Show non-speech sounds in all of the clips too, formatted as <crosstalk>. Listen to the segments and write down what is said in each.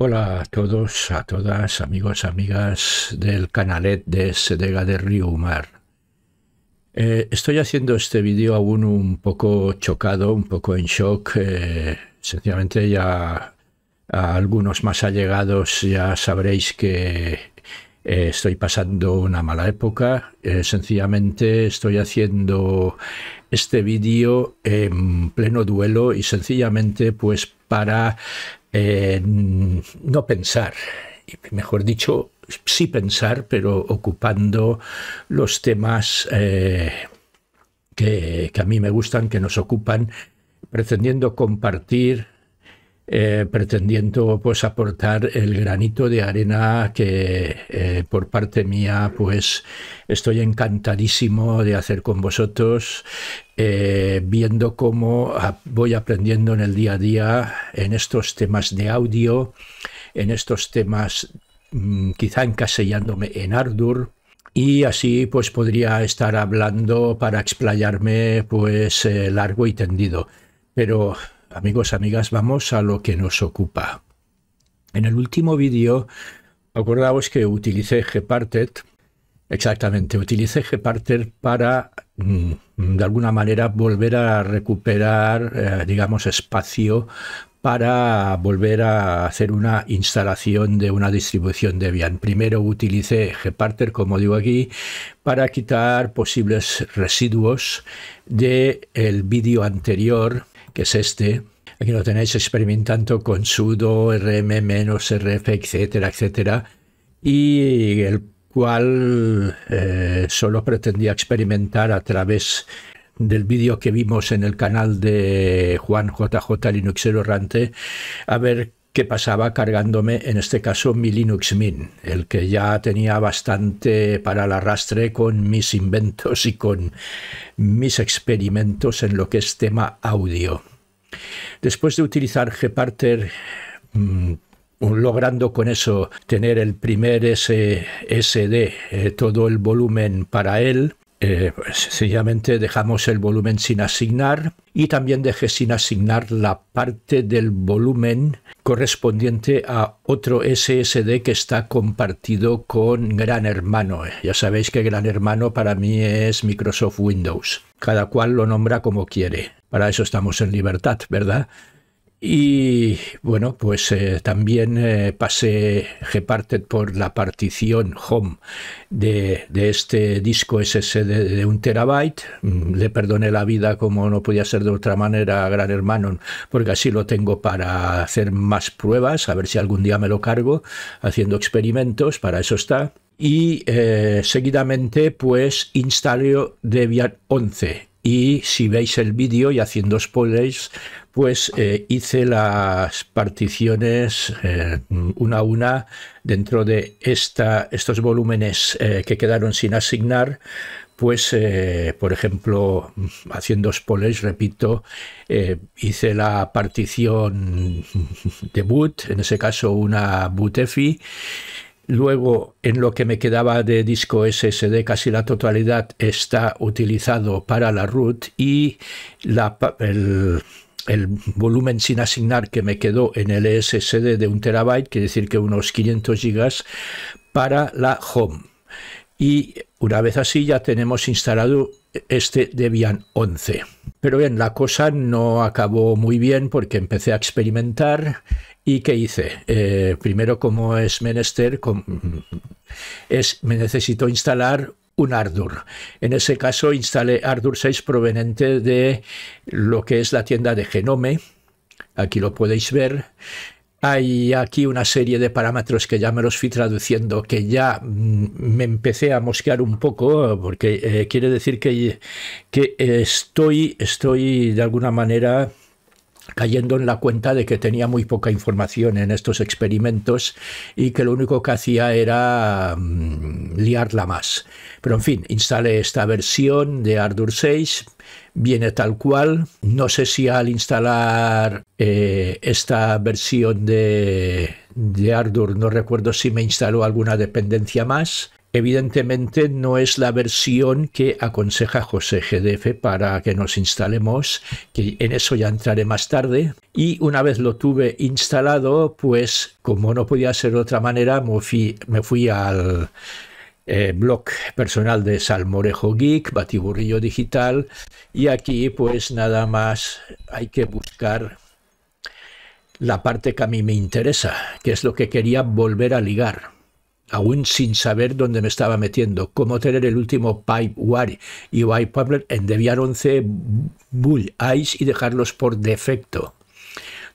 Hola a todos, a todas, amigos, amigas del canalet de Sedega de Río Mar. Eh, estoy haciendo este vídeo aún un poco chocado, un poco en shock. Eh, sencillamente ya a algunos más allegados ya sabréis que eh, estoy pasando una mala época. sencillamente estoy haciendo este vídeo en pleno duelo y sencillamente pues para eh, no pensar, mejor dicho, sí pensar, pero ocupando los temas eh, que a mí me gustan, que nos ocupan, pretendiendo compartir eh, pretendiendo pues aportar el granito de arena que eh, por parte mía pues estoy encantadísimo de hacer con vosotros eh, viendo cómo voy aprendiendo en el día a día en estos temas de audio en estos temas mm, quizá encasellándome en Ardur y así pues podría estar hablando para explayarme pues largo y tendido pero amigos, amigas, vamos a lo que nos ocupa. En el último vídeo, acordaos que utilicé Gparted, exactamente, utilicé Gparted para, mm, de alguna manera, volver a recuperar, eh, digamos, espacio para volver a hacer una instalación de una distribución Debian. Primero utilicé Gparted, como digo aquí, para quitar posibles residuos del el vídeo anterior que es este. Aquí lo tenéis experimentando con sudo, rm-rf, etcétera, etcétera. Y el cual eh, solo pretendía experimentar a través del vídeo que vimos en el canal de Juan JJ Linuxero Rante, a ver que pasaba cargándome, en este caso, mi Linux Mint, el que ya tenía bastante para el arrastre con mis inventos y con mis experimentos en lo que es tema audio. Después de utilizar Gparted, mm, logrando con eso tener el primer SSD, eh, todo el volumen para él, pues sencillamente dejamos el volumen sin asignar y también dejé sin asignar la parte del volumen correspondiente a otro SSD que está compartido con Gran Hermano. Eh, ya sabéis que Gran Hermano para mí es Microsoft Windows. Cada cual lo nombra como quiere. Para eso estamos en libertad, ¿verdad? Y bueno, pues eh, también eh, pasé reparted por la partición home de, este disco SSD de, un terabyte. Mm, le perdoné la vida como no podía ser de otra manera a Gran Hermano, porque así lo tengo para hacer más pruebas, a ver si algún día me lo cargo haciendo experimentos, para eso está. Y eh, seguidamente, pues instalé Debian 11 y si veis el vídeo y haciendo spoilers, pues eh, hice las particiones eh, una a una dentro de esta, estos volúmenes eh, que quedaron sin asignar. Pues, por ejemplo, haciendo spoilers, repito, hice la partición de boot, en ese caso una boot Luego, en lo que me quedaba de disco SSD, casi la totalidad está utilizado para la root y el, el volumen sin asignar que me quedó en el SSD de un terabyte, quiere decir que unos 500 gigas, para la home. Y una vez así ya tenemos instalado este Debian 11. Pero bien, la cosa no acabó muy bien porque empecé a experimentar y ¿qué hice? Eh, primero, como es menester, es, me necesito instalar un Ardour. En ese caso instalé ardur 6 proveniente de lo que es la tienda de Genome. Aquí lo podéis ver. Hay aquí una serie de parámetros que ya me los fui traduciendo, que ya mm, me empecé a mosquear un poco, porque eh, quiere decir que, que estoy, estoy de alguna manera cayendo en la cuenta de que tenía muy poca información en estos experimentos y que lo único que hacía era mm, liarla más. Pero en fin, instalé esta versión de Ardour 6, viene tal cual. No sé si al instalar eh, esta versión de, de Ardour, no recuerdo si me instaló alguna dependencia más. Evidentemente no es la versión que aconseja José GDF para que nos instalemos, que en eso ya entraré más tarde. Y una vez lo tuve instalado, pues como no podía ser de otra manera, me fui, al eh, blog personal de Salmorejo Geek, Batiburrillo Digital, y aquí pues nada más hay que buscar la parte que a mí me interesa, que es lo que quería volver a ligar aún sin saber dónde me estaba metiendo, cómo tener el último Wire y Pipeware en Debian 11 Bull Ice y dejarlos por defecto.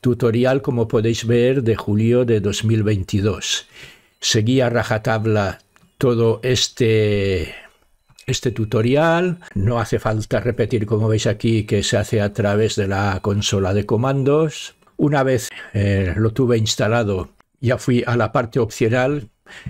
Tutorial, como podéis ver, de julio de 2022. Seguí a rajatabla todo este este tutorial. No hace falta repetir, como veis aquí, que se hace a través de la consola de comandos. Una vez eh, lo tuve instalado, ya fui a la parte opcional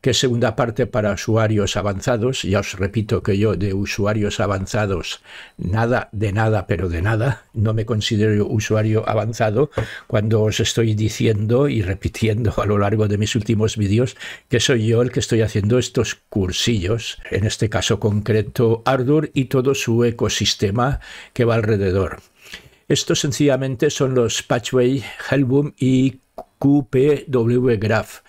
que segunda parte para usuarios avanzados. Ya os repito que yo de usuarios avanzados, nada de nada, pero de nada, no me considero usuario avanzado cuando os estoy diciendo y repitiendo a lo largo de mis últimos vídeos que soy yo el que estoy haciendo estos cursillos, en este caso concreto Ardour y todo su ecosistema que va alrededor. Estos sencillamente son los Patchway, Hellboom y QPW Graph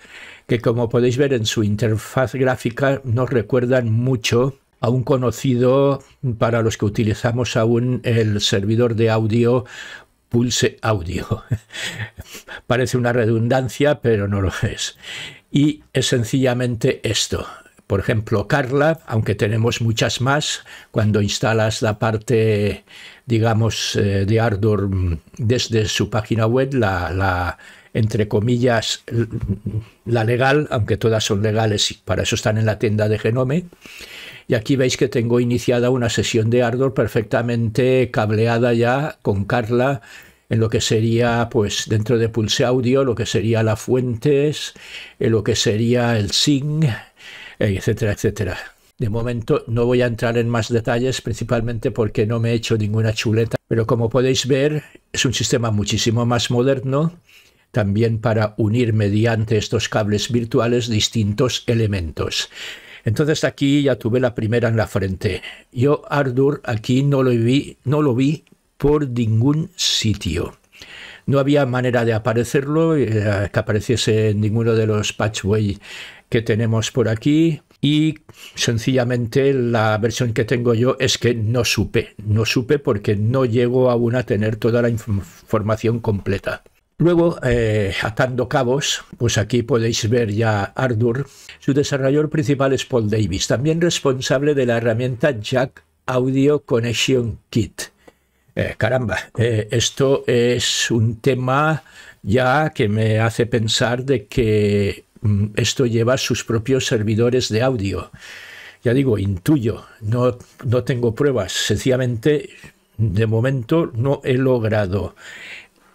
que como podéis ver en su interfaz gráfica nos recuerdan mucho a un conocido para los que utilizamos aún el servidor de audio Pulse Audio. <laughs> Parece una redundancia, pero no lo es. Y es sencillamente esto. Por ejemplo, Carla, aunque tenemos muchas más, cuando instalas la parte, digamos, eh, de Ardor desde su página web, la, la entre comillas, la legal, aunque todas son legales y para eso están en la tienda de Genome. Y aquí veis que tengo iniciada una sesión de Ardor perfectamente cableada ya con Carla en lo que sería, pues dentro de Pulse Audio, lo que sería las fuentes, lo que sería el SYNC, etcétera, etcétera. De momento no voy a entrar en más detalles, principalmente porque no me he hecho ninguna chuleta, pero como podéis ver es un sistema muchísimo más moderno también para unir mediante estos cables virtuales distintos elementos. Entonces aquí ya tuve la primera en la frente. Yo Ardur aquí no lo vi, no lo vi por ningún sitio. No había manera de aparecerlo, eh, que apareciese en ninguno de los patchway que tenemos por aquí. Y sencillamente la versión que tengo yo es que no supe, no supe porque no llego aún a tener toda la información completa. Luego, eh, atando cabos, pues aquí podéis ver ya Ardour. Su desarrollador principal es Paul Davis, también responsable de la herramienta Jack Audio Connection Kit. Eh, caramba, eh, esto es un tema ya que me hace pensar de que mm, esto lleva sus propios servidores de audio. Ya digo, intuyo, no, no tengo pruebas, sencillamente de momento no he logrado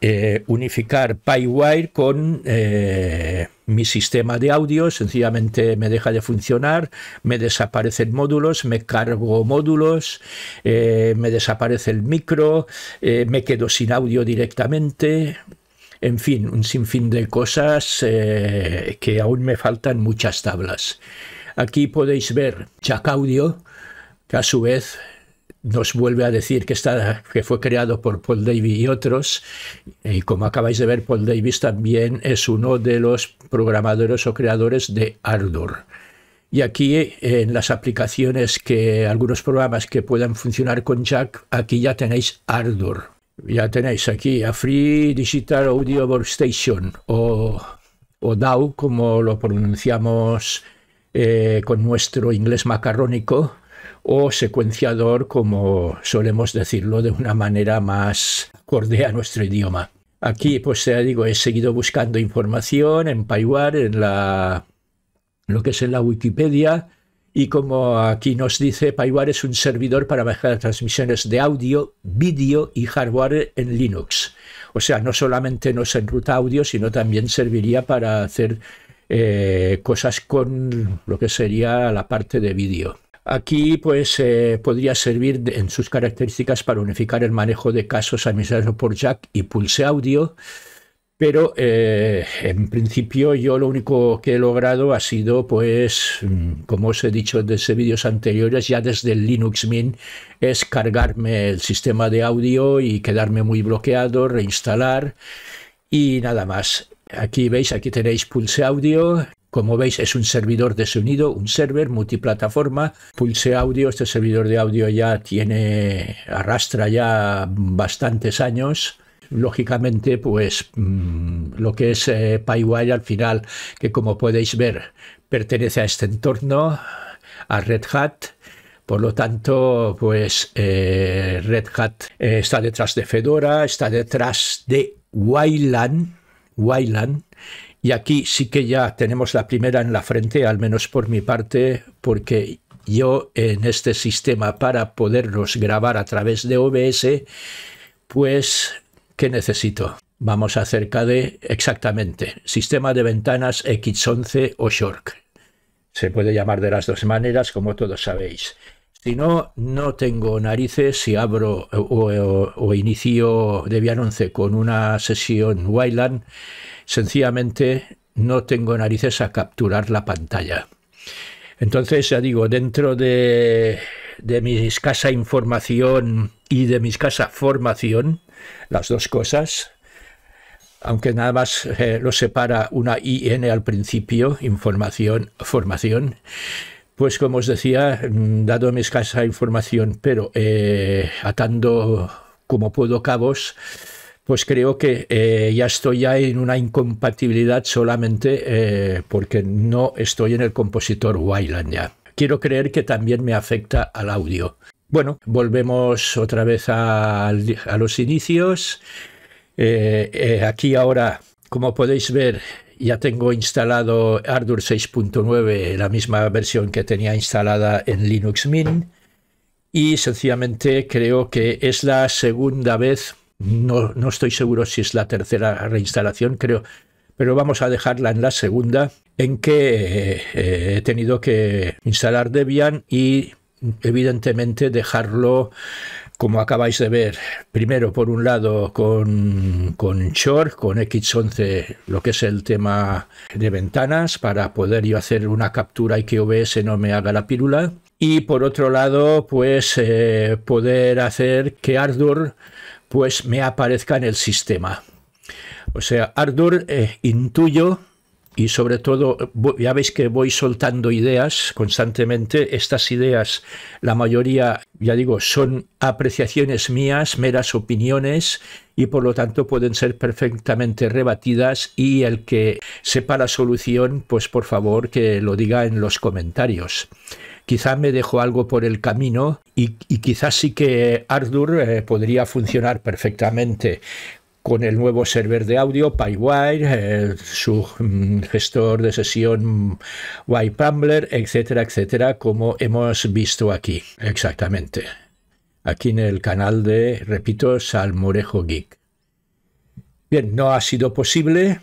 eh, unificar PyWire con eh, mi sistema de audio, sencillamente me deja de funcionar, me desaparecen módulos, me cargo módulos, eh, me desaparece el micro, me quedo sin audio directamente. En fin, un sinfín de cosas que aún me faltan muchas tablas. Aquí podéis ver Jack Audio, que a su vez nos vuelve a decir que, está, que fue creado por Paul Davis y otros, y como acabáis de ver, Paul Davis también es uno de los programadores o creadores de Ardor. Y aquí en las aplicaciones que algunos programas que puedan funcionar con Jack, aquí ya tenéis Ardor. Ya tenéis aquí a Free Digital Audio Workstation o, o DAW, como lo pronunciamos eh, con nuestro inglés macarrónico o secuenciador, como solemos decirlo de una manera más acorde a nuestro idioma. Aquí, pues ya digo, he seguido buscando información en PyWare, en la, lo que es en la Wikipedia, y como aquí nos dice, PyWare es un servidor para bajar transmisiones de audio, vídeo y hardware en Linux. O sea, no solamente nos enruta audio, sino también serviría para hacer eh, cosas con lo que sería la parte de vídeo. Aquí pues eh, podría servir en sus características para unificar el manejo de casos administrados por Jack y Pulse Audio, pero eh, en principio yo lo único que he logrado ha sido pues, mm, como os he dicho desde vídeos anteriores, ya desde el Linux Mint, es cargarme el sistema de audio y quedarme muy bloqueado, reinstalar y nada más. Aquí veis, aquí tenéis Pulse Audio, como veis es un servidor de sonido, un server multiplataforma. Pulse Audio, este servidor de audio ya tiene, arrastra ya bastantes años lógicamente, pues mm, lo que es eh, PyWire al final, que como podéis ver, pertenece a este entorno, a Red Hat. Por lo tanto, pues eh, Red Hat eh, está detrás de Fedora, está detrás de Wayland, Wayland, y aquí sí que ya tenemos la primera en la frente, al menos por mi parte, porque yo en este sistema para podernos grabar a través de OBS, pues, ¿qué necesito? Vamos acerca de, exactamente, sistema de ventanas X11 o Shork. Se puede llamar de las dos maneras, como todos sabéis. Si no, no tengo narices si abro o, o inicio Debian 11 con una sesión Wayland sencillamente no tengo narices a capturar la pantalla. Entonces, ya digo, dentro de, de mi escasa información y de mi escasa formación, las dos cosas, aunque nada más eh, lo separa una IN al principio, información, formación, pues como os decía, mm, dado mi escasa información, pero eh, atando como puedo cabos, pues creo que eh, ya estoy ya en una incompatibilidad solamente eh, porque no estoy en el compositor Wayland ya. Quiero creer que también me afecta al audio. Bueno, volvemos otra vez a, los inicios. Eh, aquí ahora, como podéis ver, ya tengo instalado Ardour 6.9, la misma versión que tenía instalada en Linux Mint. Y sencillamente creo que es la segunda vez no, estoy seguro si es la tercera reinstalación, creo, pero vamos a dejarla en la segunda, en que eh, he tenido que instalar Debian y evidentemente dejarlo como acabáis de ver. Primero, por un lado, con, con Shore, con X11, lo que es el tema de ventanas, para poder yo hacer una captura y que OBS no me haga la pílula y por otro lado pues eh, poder hacer que Ardur, pues me aparezca en el sistema. O sea, Ardur eh, intuyo y sobre todo ya veis que voy soltando ideas constantemente. Estas ideas, la mayoría, ya digo, son apreciaciones mías, meras opiniones y por lo tanto pueden ser perfectamente rebatidas y el que sepa la solución, pues por favor que lo diga en los comentarios quizá me dejó algo por el camino y, quizás sí que Ardour eh, podría funcionar perfectamente con el nuevo server de audio PyWire, eh, su mm, gestor de sesión YPambler, etcétera, etcétera, como hemos visto aquí, exactamente. Aquí en el canal de, repito, Salmorejo Geek. Bien, no ha sido posible.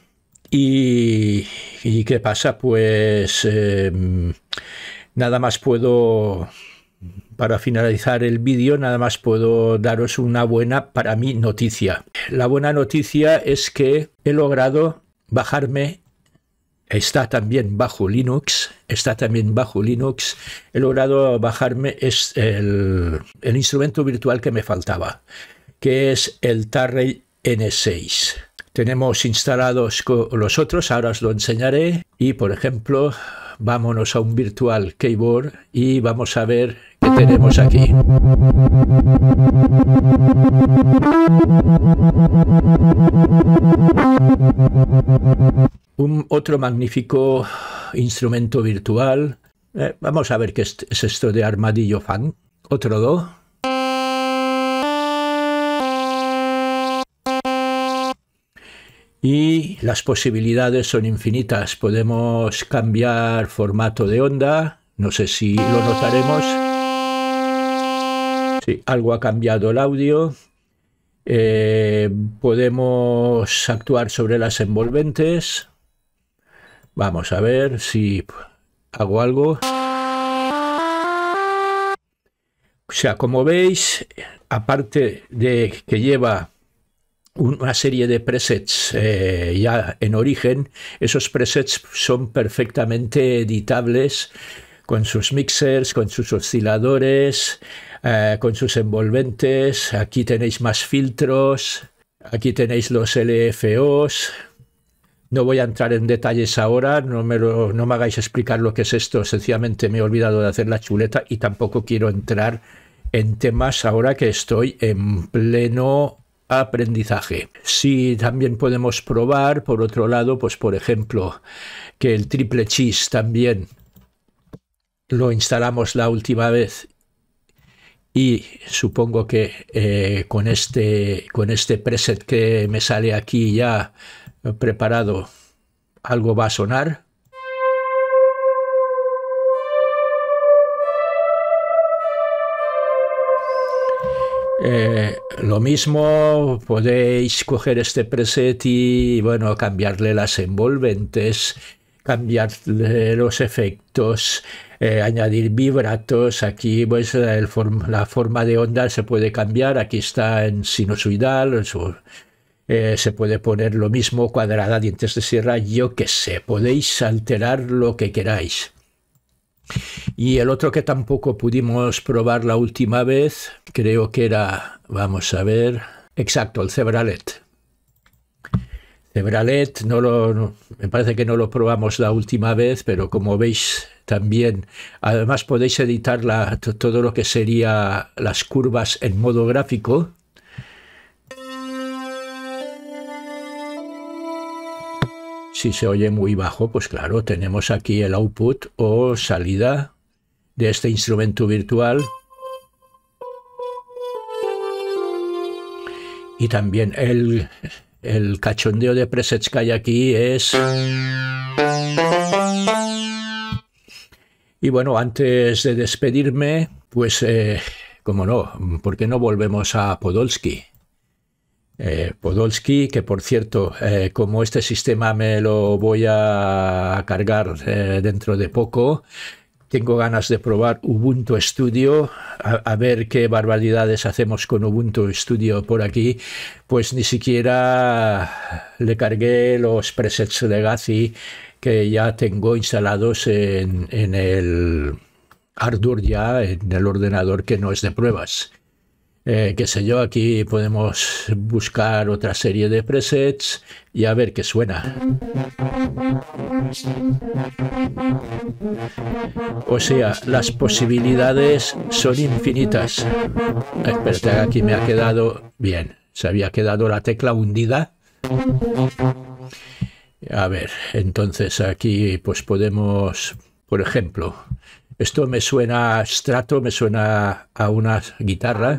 ¿Y, qué pasa? Pues em, Nada más puedo, para finalizar el vídeo, nada más puedo daros una buena, para mí, noticia. La buena noticia es que he logrado bajarme está también bajo Linux, está también bajo Linux, he logrado bajarme es el, el, instrumento virtual que me faltaba, que es el Tarray N6. Tenemos instalados los otros, ahora os lo enseñaré. Y por ejemplo, vámonos a un virtual keyboard y vamos a ver qué tenemos aquí. Un otro magnífico instrumento virtual. Eh, vamos a ver qué es esto de armadillo fan. Otro do. y las posibilidades son infinitas. Podemos cambiar formato de onda, no sé si lo notaremos. Si algo ha cambiado el audio. Eh, podemos actuar sobre las envolventes. Vamos a ver si hago algo. O sea, como veis, aparte de que lleva una serie de presets eh, ya en origen. Esos presets son perfectamente editables con sus mixers, con sus osciladores, eh, con sus envolventes. Aquí tenéis más filtros, aquí tenéis los LFOs. No voy a entrar en detalles ahora, no no me hagáis explicar lo que es esto, sencillamente me he olvidado de hacer la chuleta y tampoco quiero entrar en temas ahora que estoy en pleno aprendizaje. Si también podemos probar, por otro lado, pues por ejemplo, que el triple cheese también lo instalamos la última vez y supongo que eh, con, este, con este preset que me sale aquí ya preparado, algo va a sonar. Eh, lo mismo, podéis coger este preset y bueno, cambiarle las envolventes, cambiarle los efectos, eh, añadir vibratos. Aquí pues la forma de onda se puede cambiar. Aquí está en sinusoidal. Eh, se puede poner lo mismo, cuadrada, dientes de sierra, yo qué sé. Podéis alterar lo que queráis. Y el otro que tampoco pudimos probar la última vez, creo que era, vamos a ver, exacto, el Cebralet. Cebralet, no lo, me parece que no lo probamos la última vez, pero como veis también, además podéis editar todo lo que sería las curvas en modo gráfico, Si se oye muy bajo, pues claro, tenemos aquí el output o salida de este instrumento virtual. Y también el, cachondeo de presets que hay aquí es... Y bueno, antes de despedirme, pues, eh, como no, ¿por qué no volvemos a Podolsky? Podolski, eh, Podolsky, que por cierto, eh, como este sistema me lo voy a cargar eh, dentro de poco, tengo ganas de probar Ubuntu Studio, a, ver qué barbaridades hacemos con Ubuntu Studio por aquí, pues ni siquiera le cargué los presets de Legacy que ya tengo instalados en, el hardware ya, en el ordenador que no es de pruebas. Eh, qué sé yo, aquí podemos buscar otra serie de presets y a ver qué suena. O sea, las posibilidades son infinitas. Eh, Espera, aquí me ha quedado bien. Se había quedado la tecla hundida. A ver, entonces aquí pues podemos, por ejemplo, esto me suena a strato, me suena a una guitarra.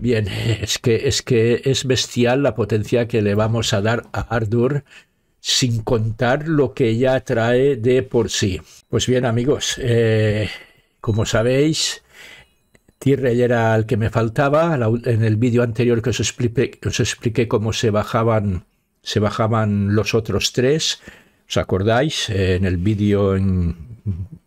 Bien, <laughs> es que, es que es bestial la potencia que le vamos a dar a Ardur sin contar lo que ella trae de por sí. Pues bien amigos, eh, como sabéis, t era el que me faltaba. En el vídeo anterior que os expliqué cómo se bajaban se bajaban los otros tres. ¿Os acordáis? Eh, en el vídeo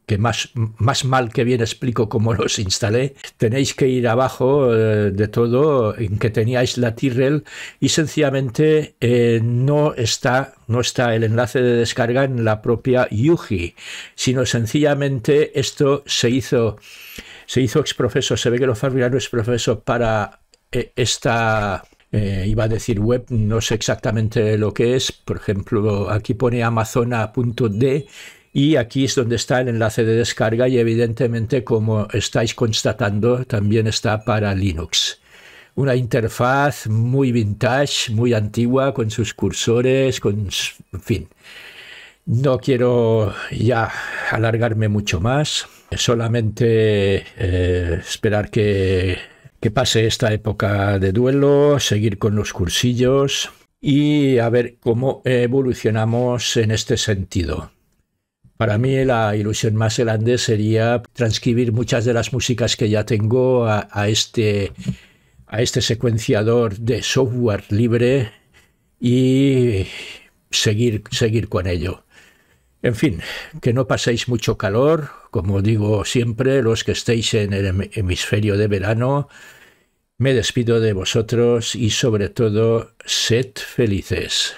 que más, más mal que bien explico cómo los instalé. Tenéis que ir abajo eh, de todo en que teníais la Tyrrell y sencillamente eh, no, está, no está el enlace de descarga en la propia Yuji, sino sencillamente esto se hizo, se hizo exprofeso, se ve que lo fabricaron exprofeso para esta eh, iba a decir web, no sé exactamente lo que es. Por ejemplo, aquí pone amazona.d y aquí es donde está el enlace de descarga y evidentemente, como estáis constatando, también está para Linux. Una interfaz muy vintage, muy antigua, con sus cursores, con... en fin. No quiero ya alargarme mucho más, solamente eh, esperar que que pase esta época de duelo, seguir con los cursillos y a ver cómo evolucionamos en este sentido. Para mí la ilusión más grande sería transcribir muchas de las músicas que ya tengo a, este, a este secuenciador de software libre y seguir, seguir con ello. En fin, que no paséis mucho calor, como digo siempre, los que estéis en el hemisferio de verano, me despido de vosotros y sobre todo, sed felices.